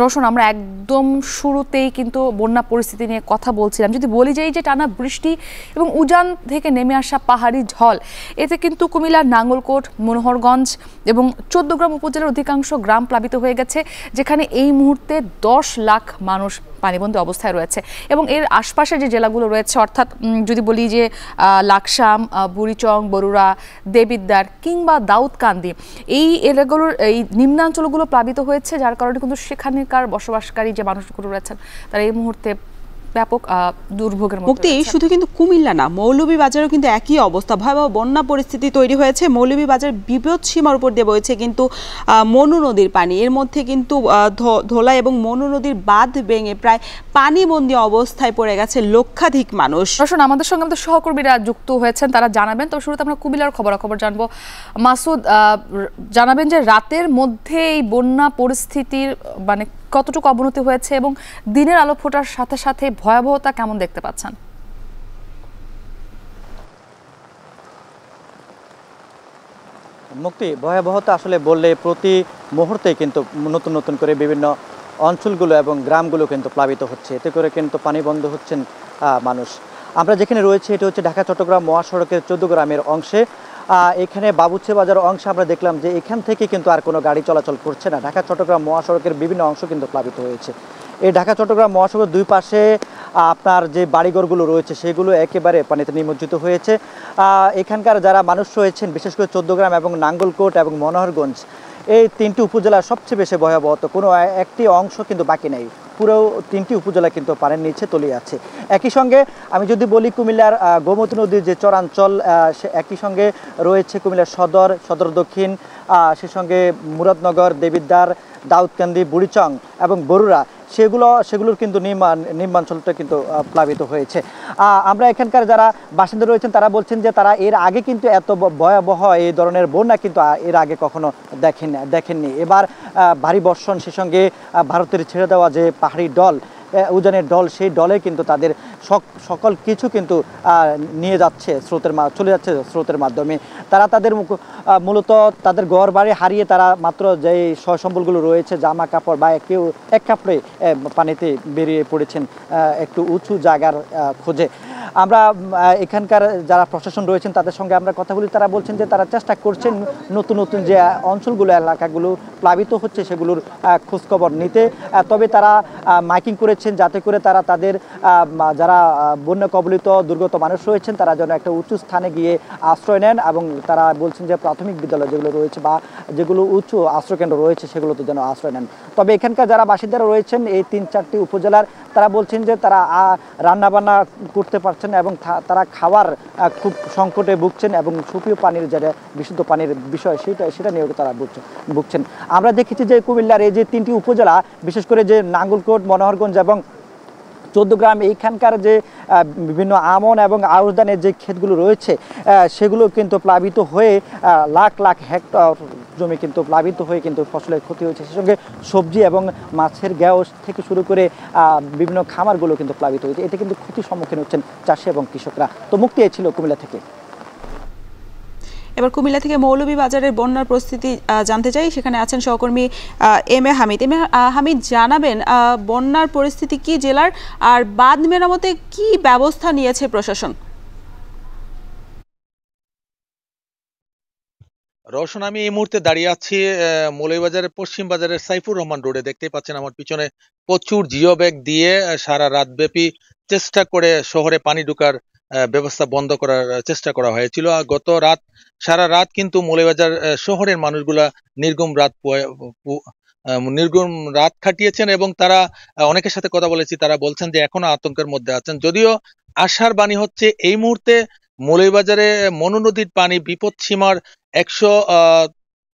রোশন আমরা একদম শুরুতেই কিন্তু বন্যা পরিস্থিতি নিয়ে কথা বলছিলাম যদি বলি যাই যে টানা বৃষ্টি এবং উজান থেকে নেমে আসা পাহাড়ি ঝল এতে কিন্তু কুমিলা নাঙ্গলকোট মনোহরগঞ্জ এবং চোদ্দগ্রাম উপজেলার অধিকাংশ গ্রাম প্লাবিত হয়ে গেছে যেখানে এই মুহূর্তে দশ লাখ মানুষ পানিবন্দী অবস্থায় রয়েছে এবং এর আশপাশে যে জেলাগুলো রয়েছে অর্থাৎ যদি বলি যে লাকসাম বুড়িচং বরুড়া দেবিদ্দার কিংবা দাউদকান্দি এই এলাকাগুলোর এই নিম্নাঞ্চলগুলো প্লাবিত হয়েছে যার কারণে কিন্তু সেখানকার বসবাসকারী যে মানুষগুলো রয়েছেন তারা এই মুহূর্তে ব্যাপক দুর্ভোগের মুক্তি শুধু কিন্তু কুমিল্লা না মৌলভীবাজারও কিন্তু একই অবস্থা ভয়াবহ বন্যা পরিস্থিতি তৈরি হয়েছে মৌলভীবাজার বিপদ সীমার উপর দিয়ে বইছে কিন্তু মনু নদীর পানি এর মধ্যে কিন্তু ধোলা এবং মনু নদীর বাঁধ ভেঙে প্রায় পানিবন্দী অবস্থায় পড়ে গেছে লক্ষাধিক মানুষ প্রশ্ন আমাদের সঙ্গে আমাদের সহকর্মীরা যুক্ত হয়েছেন তারা জানাবেন তো শুরুতে আমরা কুমিল্লার খবরাখবর জানবো মাসুদ জানাবেন যে রাতের মধ্যে এই বন্যা পরিস্থিতির মানে কতটুকু অবনতি হয়েছে এবং দিনের আলো ফোটার সাথে সাথে ভয়াবহতা কেমন দেখতে পাচ্ছেন মুক্তি ভয়াবহতা আসলে বললে প্রতি মুহূর্তে কিন্তু নতুন নতুন করে বিভিন্ন অঞ্চলগুলো এবং গ্রামগুলো কিন্তু প্লাবিত হচ্ছে এতে করে কিন্তু পানি বন্ধ হচ্ছেন মানুষ আমরা যেখানে রয়েছে এটা হচ্ছে ঢাকা চট্টগ্রাম মহাসড়কের চোদ্দ গ্রামের অংশে এখানে বাবুচ্ছে বাজার অংশে আমরা দেখলাম যে এখান থেকে কিন্তু আর কোনো গাড়ি চলাচল করছে না ঢাকা চট্টগ্রাম মহাসড়কের বিভিন্ন অংশ কিন্তু প্লাবিত হয়েছে এই ঢাকা চট্টগ্রাম মহাসড়কের দুই পাশে আপনার যে বাড়িঘরগুলো রয়েছে সেগুলো একেবারে পানিতে নিমজ্জিত হয়েছে এখানকার যারা মানুষ রয়েছেন বিশেষ করে চোদ্দগ্রাম এবং নাঙ্গলকোট এবং মনোহরগঞ্জ এই তিনটি উপজেলার সবচেয়ে বেশি ভয়াবহ কোনো একটি অংশ কিন্তু বাকি নেই পুরো তিনটি উপজেলা কিন্তু পানের নিচে তলিয়ে আছে একই সঙ্গে আমি যদি বলি কুমিল্লার গোমতী নদীর যে চরাঞ্চল একই সঙ্গে রয়েছে কুমিল্লার সদর সদর দক্ষিণ সে সঙ্গে মুরাদনগর দেবিদ্বার দাউদকান্দি বুড়িচং এবং বরুড়া সেগুলো সেগুলোর কিন্তু নির্মাণ নিম্নাঞ্চলটা কিন্তু প্লাবিত হয়েছে আমরা এখানকার যারা বাসিন্দা রয়েছেন তারা বলছেন যে তারা এর আগে কিন্তু এত ভয়াবহ এই ধরনের বন্যা কিন্তু এর আগে কখনো দেখেন দেখেননি এবার ভারী বর্ষণ সে সঙ্গে ভারতের ছেড়ে দেওয়া যে পাহাড়ি দল উজানের দল সেই দলে কিন্তু তাদের সকল কিছু কিন্তু নিয়ে যাচ্ছে স্রোতের চলে যাচ্ছে স্রোতের মাধ্যমে তারা তাদের মূলত তাদের ঘর বাড়ি হারিয়ে তারা মাত্র যে সম্বলগুলো রয়েছে জামা কাপড় বা কেউ এক কাপড়ে পানিতে বেরিয়ে পড়েছেন একটু উঁচু জায়গার খোঁজে আমরা এখানকার যারা প্রশাসন রয়েছেন তাদের সঙ্গে আমরা কথা বলি তারা বলছেন যে তারা চেষ্টা করছেন নতুন নতুন যে অঞ্চলগুলো এলাকাগুলো প্লাবিত হচ্ছে সেগুলোর খোঁজখবর নিতে তবে তারা মাইকিং করেছেন যাতে করে তারা তাদের যারা যারা বন্যা কবলিত দুর্গত মানুষ রয়েছেন তারা যেন একটা উঁচু স্থানে গিয়ে আশ্রয় নেন এবং তারা বলছেন যে প্রাথমিক বিদ্যালয় যেগুলো রয়েছে বা যেগুলো উঁচু আশ্রয়কেন্দ্র রয়েছে সেগুলোতে যেন আশ্রয় নেন তবে এখানকার যারা বাসিন্দারা রয়েছেন এই তিন চারটি উপজেলার তারা বলছেন যে তারা রান্নাবান্না করতে পারছেন এবং তারা খাওয়ার খুব সংকটে ভুগছেন এবং সুপীয় পানির যেটা বিশুদ্ধ পানির বিষয় সেটা সেটা নিয়েও তারা ভুগছেন আমরা দেখেছি যে কুমিল্লার এই যে তিনটি উপজেলা বিশেষ করে যে নাঙ্গলকোট মনোহরগঞ্জ এবং চোদ্দ গ্রাম এইখানকার যে বিভিন্ন আমন এবং আউশ যে ক্ষেতগুলো রয়েছে সেগুলো কিন্তু প্লাবিত হয়ে লাখ লাখ হেক্টর জমি কিন্তু প্লাবিত হয়ে কিন্তু ফসলের ক্ষতি হয়েছে সে সঙ্গে সবজি এবং মাছের গ্যাস থেকে শুরু করে বিভিন্ন খামারগুলো কিন্তু প্লাবিত হয়েছে এতে কিন্তু ক্ষতির সম্মুখীন হচ্ছেন চাষি এবং কৃষকরা তো মুক্তি ছিল কুমিল্লা থেকে এবার কুমিল্লা থেকে মৌলভীবাজারের বন্যার পরিস্থিতি জানতে চাই সেখানে আছেন সহকর্মী M A Hamid M A Hamid জানাবেন বন্যার পরিস্থিতি কি জেলার আর বাঁধ মেরামতে কি ব্যবস্থা নিয়েছে প্রশাসন রওশন আমি এই মুহূর্তে দাঁড়িয়ে আছি মৌলভীবাজারের পশ্চিম বাজারের সাইফুর রহমান রোডে দেখতে পাচ্ছেন আমার পিছনে প্রচুর জিও ব্যাগ দিয়ে সারা রাতব্যাপী চেষ্টা করে শহরে পানি ঢুকার ব্যবস্থা বন্ধ করার চেষ্টা করা হয়েছিল আর গত রাত সারা রাত কিন্তু মৌলিবাজার শহরের মানুষগুলা নির্গম রাত নির্গম রাত খাটিয়েছেন এবং তারা অনেকের সাথে কথা বলেছি তারা বলছেন যে এখনো আতঙ্কের মধ্যে আছেন যদিও আশার বাণী হচ্ছে এই মুহূর্তে মৌলবাজারে মনু নদীর পানি বিপদ সীমার একশো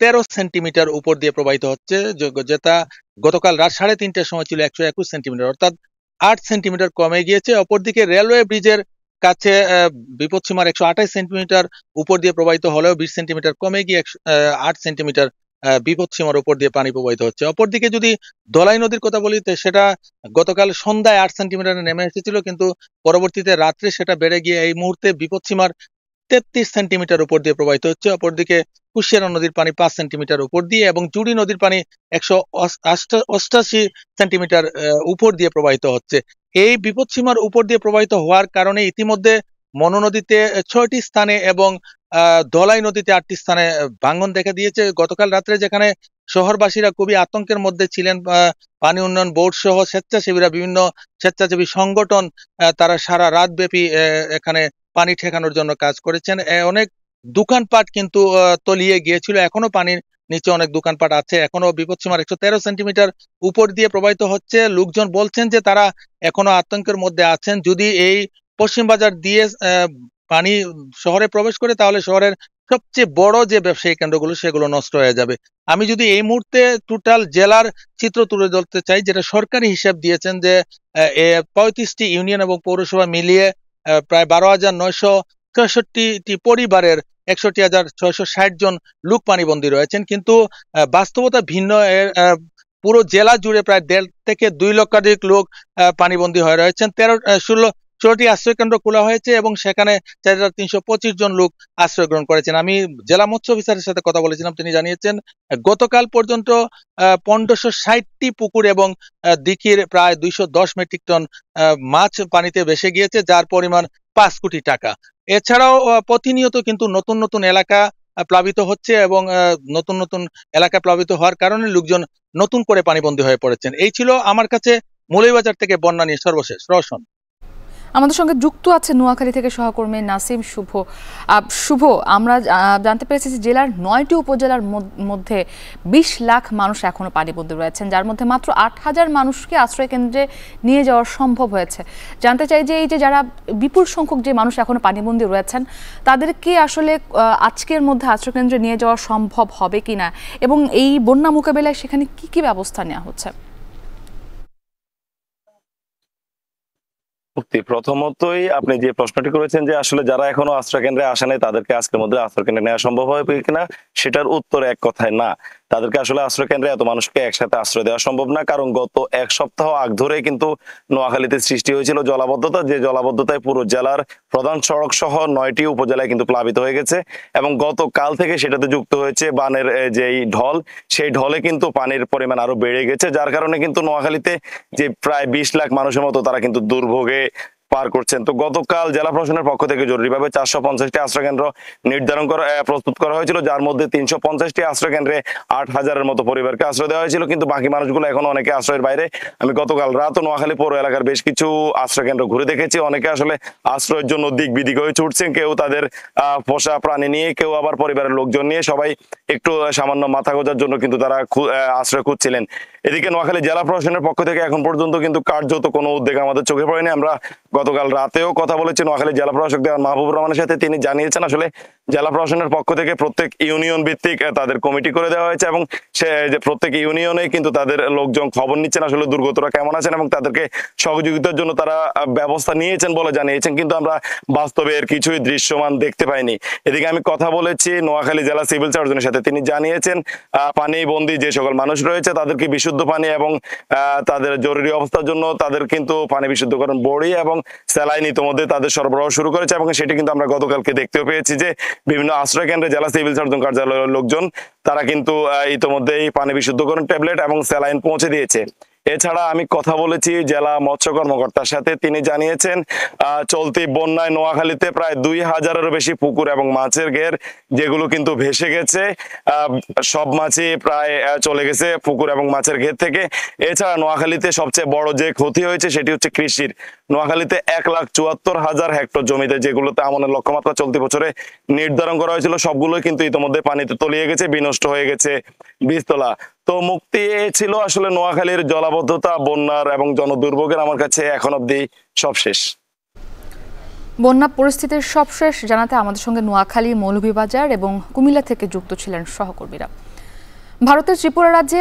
তেরো সেন্টিমিটার উপর দিয়ে প্রবাহিত হচ্ছে যেটা গতকাল রাত সাড়ে তিনটার সময় ছিল একশো একুশ সেন্টিমিটার অর্থাৎ আট সেন্টিমিটার কমে গিয়েছে অপরদিকে রেলওয়ে ব্রিজের কাছে বিপদসীমার একশো আঠাশ সেন্টিমিটার উপর দিয়ে প্রবাহিত হলেও বিশ সেন্টিমিটার কমে গিয়ে আট সেন্টিমিটার বিপদ সীমার উপর দিয়ে পানি প্রবাহিত হচ্ছে অপরদিকে যদি দলাই নদীর কথা বলি সেটা গতকাল সন্ধ্যায় আট সেন্টিমিটার নেমে এসেছিল কিন্তু পরবর্তীতে রাত্রে সেটা বেড়ে গিয়ে এই মুহূর্তে বিপদ সীমার তেত্রিশ সেন্টিমিটার উপর দিয়ে প্রবাহিত হচ্ছে অপরদিকে কুশিয়ারা নদীর পানি পাঁচ সেন্টিমিটার উপর দিয়ে এবং জুড়ি নদীর পানি একশো অষ্টাশি সেন্টিমিটার উপর দিয়ে প্রবাহিত হচ্ছে এই বিপদসীমার উপর দিয়ে প্রবাহিত হওয়ার কারণে ইতিমধ্যে মনো নদীতে ছয়টি স্থানে এবং দলাই নদীতে আটটি স্থানে ভাঙন দেখা দিয়েছে গতকাল রাত্রে যেখানে শহরবাসীরা খুবই আতঙ্কের মধ্যে ছিলেন পানি উন্নয়ন বোর্ড সহ স্বেচ্ছাসেবীরা বিভিন্ন স্বেচ্ছাসেবী সংগঠন তারা সারা রাত ব্যাপী এখানে পানি ঠেকানোর জন্য কাজ করেছেন অনেক দোকানপাট কিন্তু তলিয়ে গিয়েছিল এখনো পানির নিচে অনেক দোকানপাট আছে এখনো বিপদসীমার একশো তেরো সেন্টিমিটার উপর দিয়ে প্রবাহিত হচ্ছে লোকজন বলছেন যে তারা এখনো আতঙ্কের মধ্যে আছেন যদি এই পশ্চিম বাজার দিয়ে পানি শহরে প্রবেশ করে তাহলে শহরের সবচেয়ে বড় যে ব্যবসায়ী কেন্দ্রগুলো সেগুলো নষ্ট হয়ে যাবে আমি যদি এই মুহূর্তে টোটাল জেলার চিত্র তুলে ধরতে চাই যেটা সরকারি হিসাব দিয়েছেন যে পঁয়ত্রিশটি ইউনিয়ন এবং পৌরসভা মিলিয়ে প্রায় বারো হাজার নয়শো ছয়ষট্টিটি পরিবারের একষট্টি হাজার ছয়শো ষাট জন লোক পানিবন্দী রয়েছেন কিন্তু বাস্তবতা ভিন্ন পুরো জেলা জুড়ে প্রায় দেড় থেকে দুই লক্ষাধিক লোক পানিবন্দী হয়ে রয়েছেন তেরো ষোলো ষোলোটি আশ্রয়কেন্দ্র খোলা হয়েছে এবং সেখানে চার হাজার তিনশো পঁচিশ জন লোক আশ্রয় গ্রহণ করেছেন আমি জেলা মৎস্য অফিসারের সাথে কথা বলেছিলাম তিনি জানিয়েছেন গতকাল পর্যন্ত পনেরোশো ষাটটি পুকুর এবং দিকির প্রায় দুইশো দশ মেট্রিক টন মাছ পানিতে ভেসে গিয়েছে যার পরিমাণ পাঁচ কোটি টাকা এছাড়াও প্রতিনিয়ত কিন্তু নতুন নতুন এলাকা প্লাবিত হচ্ছে এবং নতুন নতুন এলাকা প্লাবিত হওয়ার কারণে লোকজন নতুন করে পানিবন্দী হয়ে পড়েছেন এই ছিল আমার কাছে মৌলবাজার থেকে বন্যা নিয়ে সর্বশেষ রওশন আমাদের সঙ্গে যুক্ত আছে নোয়াখালী থেকে সহকর্মী নাসিম শুভ শুভ আমরা জানতে পেরেছি যে জেলার নয়টি উপজেলার মধ্যে ২০ লাখ মানুষ এখনও পানিবন্দি রয়েছেন যার মধ্যে মাত্র আট হাজার মানুষকে আশ্রয়কেন্দ্রে নিয়ে যাওয়া সম্ভব হয়েছে জানতে চাই যে এই যে যারা বিপুল সংখ্যক যে মানুষ এখনও পানিবন্দী রয়েছেন তাদেরকে আসলে আজকের মধ্যে আশ্রয়কেন্দ্রে নিয়ে যাওয়া সম্ভব হবে কিনা এবং এই বন্যা মোকাবেলায় সেখানে কি কি ব্যবস্থা নেওয়া হচ্ছে আপত্তি প্রথমতই আপনি যে প্রশ্নটি করেছেন যে আসলে যারা এখনো আশ্রয় কেন্দ্রে আসে নাই তাদেরকে আজকের মধ্যে আশ্রয় কেন্দ্রে নেওয়া সম্ভব হবে কিনা সেটার উত্তর এক কথায় না তাদেরকে আসলে আশ্রয় কেন্দ্রে এত মানুষকে একসাথে আশ্রয় দেওয়া সম্ভব না কারণ গত এক সপ্তাহ আগ ধরে কিন্তু নোয়াখালীতে সৃষ্টি হয়েছিল জলাবদ্ধতা যে জলাবদ্ধতায় পুরো জেলার প্রধান সড়ক সহ নয়টি উপজেলায় কিন্তু প্লাবিত হয়ে গেছে এবং গত কাল থেকে সেটাতে যুক্ত হয়েছে বানের যেই ঢল সেই ঢলে কিন্তু পানির পরিমাণ আরো বেড়ে গেছে যার কারণে কিন্তু নোয়াখালীতে যে প্রায় বিশ লাখ মানুষের মতো তারা কিন্তু দুর্ভোগে পার করছেন তো গতকাল জেলা প্রশাসনের পক্ষ থেকে জরুরিভাবে চারশো পঞ্চাশটি আশ্রয়কেন্দ্র নির্ধারণ করা প্রস্তুত করা হয়েছিল যার মধ্যে তিনশো পঞ্চাশটি আশ্রয়কেন্দ্রে আট হাজারের মতো পরিবারকে আশ্রয় দেওয়া হয়েছিল কিন্তু বাকি মানুষগুলো এখন অনেকে আশ্রয়ের বাইরে আমি গতকাল রাত নোয়াখালী পৌর এলাকার বেশ কিছু আশ্রয়কেন্দ্র ঘুরে দেখেছি অনেকে আসলে আশ্রয়ের জন্য দিক বিদিক হয়ে ছুটছেন কেউ তাদের পোষা প্রাণী নিয়ে কেউ আবার পরিবারের লোকজন নিয়ে সবাই একটু সামান্য মাথা গোজার জন্য কিন্তু তারা আশ্রয় খুঁজছিলেন এদিকে নোয়াখালী জেলা প্রশাসনের পক্ষ থেকে এখন পর্যন্ত কিন্তু কার্যত কোনো উদ্যোগ আমাদের চোখে পড়েনি আমরা গতকাল রাতেও কথা বলেছি নোয়াখালী জেলা প্রশাসক মাহবুব রহমানের সাথে তিনি জানিয়েছেন আসলে জেলা প্রশাসনের পক্ষ থেকে প্রত্যেক ইউনিয়ন ভিত্তিক তাদের কমিটি করে দেওয়া হয়েছে এবং সে যে প্রত্যেক ইউনিয়নে কিন্তু তাদের লোকজন খবর নিচ্ছেন আসলে দুর্গতরা কেমন আছেন এবং তাদেরকে সহযোগিতার জন্য তারা ব্যবস্থা নিয়েছেন বলে জানিয়েছেন কিন্তু আমরা বাস্তবে এর কিছুই দৃশ্যমান দেখতে পাইনি এদিকে আমি কথা বলেছি নোয়াখালী জেলা সিভিল সার্জনের সাথে তিনি জানিয়েছেন পানি বন্দি যে সকল মানুষ রয়েছে তাদেরকে বিশুদ্ধ পানি এবং তাদের জরুরি অবস্থার জন্য তাদের কিন্তু পানি বিশুদ্ধকরণ বড়ি এবং স্যালাইন ইতিমধ্যে তাদের সরবরাহ শুরু করেছে এবং সেটি কিন্তু আমরা গতকালকে দেখতেও পেয়েছি যে বিভিন্ন আশ্রয় কেন্দ্রে জেলা সিভিল সার্জন কার্যালয়ের লোকজন তারা কিন্তু ইতোমধ্যেই পানি বিশুদ্ধকরণ ট্যাবলেট এবং স্যালাইন পৌঁছে দিয়েছে এছাড়া আমি কথা বলেছি জেলা মৎস্য কর্মকর্তার সাথে তিনি জানিয়েছেন চলতি বন্যায় নোয়াখালীতে প্রায় দুই হাজারেরও বেশি পুকুর এবং মাছের ঘের যেগুলো কিন্তু ভেসে গেছে সব মাছই প্রায় চলে গেছে পুকুর এবং মাছের ঘের থেকে এছাড়া নোয়াখালীতে সবচেয়ে বড় যে ক্ষতি হয়েছে সেটি হচ্ছে কৃষির নোয়াখালীতে এক লাখ চুয়াত্তর হাজার হেক্টর জমিতে যেগুলোতে আমাদের লক্ষ্যমাত্রা চলতি বছরে নির্ধারণ করা হয়েছিল সবগুলোই কিন্তু ইতিমধ্যে পানিতে তলিয়ে গেছে বিনষ্ট হয়ে গেছে বীজতলা তো মুক্তি ছিল আসলে নোয়াখালীর জলাবদ্ধতা বন্যার এবং জনদুর্ভোগের আমার কাছে এখন অব্দি সব শেষ বন্যা পরিস্থিতির সবশেষ জানাতে আমাদের সঙ্গে নোয়াখালী মৌলভীবাজার এবং কুমিল্লা থেকে যুক্ত ছিলেন সহকর্মীরা ভারতের ত্রিপুরা রাজ্যে